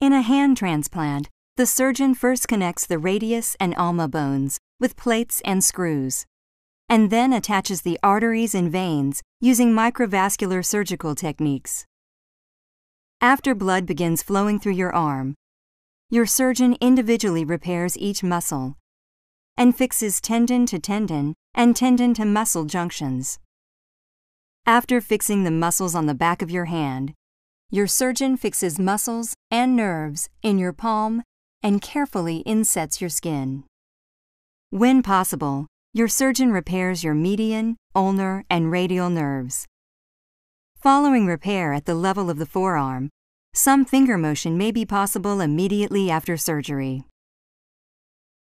In a hand transplant, the surgeon first connects the radius and ulna bones with plates and screws, and then attaches the arteries and veins using microvascular surgical techniques. After blood begins flowing through your arm, your surgeon individually repairs each muscle and fixes tendon to tendon and tendon to muscle junctions. After fixing the muscles on the back of your hand, your surgeon fixes muscles and nerves in your palm and carefully insets your skin. When possible, your surgeon repairs your median, ulnar, and radial nerves. Following repair at the level of the forearm, some finger motion may be possible immediately after surgery.